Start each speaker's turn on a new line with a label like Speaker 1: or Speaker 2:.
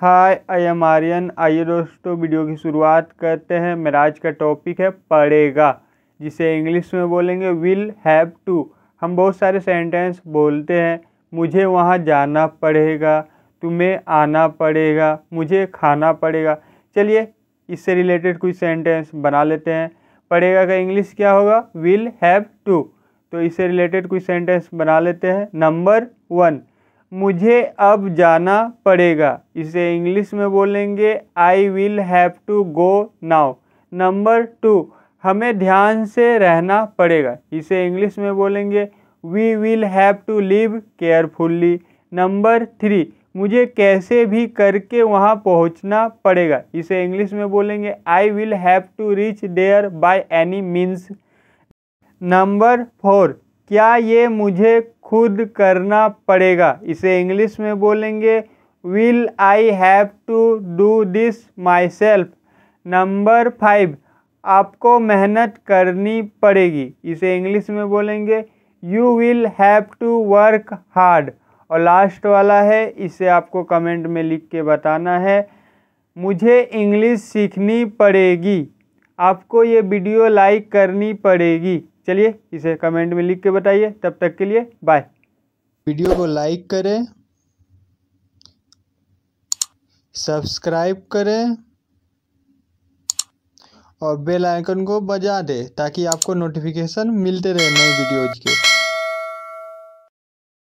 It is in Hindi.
Speaker 1: हाय आई एम आर्यन आइए दोस्तों वीडियो की शुरुआत करते हैं मेरा आज का टॉपिक है पड़ेगा जिसे इंग्लिश में बोलेंगे विल हैव टू हम बहुत सारे सेंटेंस बोलते हैं मुझे वहाँ जाना पड़ेगा तुम्हें आना पड़ेगा मुझे खाना पड़ेगा चलिए इससे रिलेटेड कुछ सेंटेंस बना लेते हैं पड़ेगा का इंग्लिश क्या होगा विल हैव टू तो इससे रिलेटेड कुछ सेंटेंस बना लेते हैं नंबर वन मुझे अब जाना पड़ेगा इसे इंग्लिश में बोलेंगे I will have to go now number two हमें ध्यान से रहना पड़ेगा इसे इंग्लिश में बोलेंगे we will have to live carefully number three मुझे कैसे भी करके वहाँ पहुँचना पड़ेगा इसे इंग्लिश में बोलेंगे I will have to reach there by any means number four क्या ये मुझे खुद करना पड़ेगा इसे इंग्लिश में बोलेंगे will I have to do this myself number five आपको मेहनत करनी पड़ेगी इसे इंग्लिश में बोलेंगे you will have to work hard और लास्ट वाला है इसे आपको कमेंट में लिख के बताना है मुझे इंग्लिश सीखनी पड़ेगी आपको ये वीडियो लाइक करनी पड़ेगी चलिए इसे कमेंट में लिख के बताइए तब तक के लिए बाय वीडियो को लाइक करें सब्सक्राइब करें और बेल आइकन को बजा दें ताकि आपको नोटिफिकेशन मिलते रहे नई वीडियोज के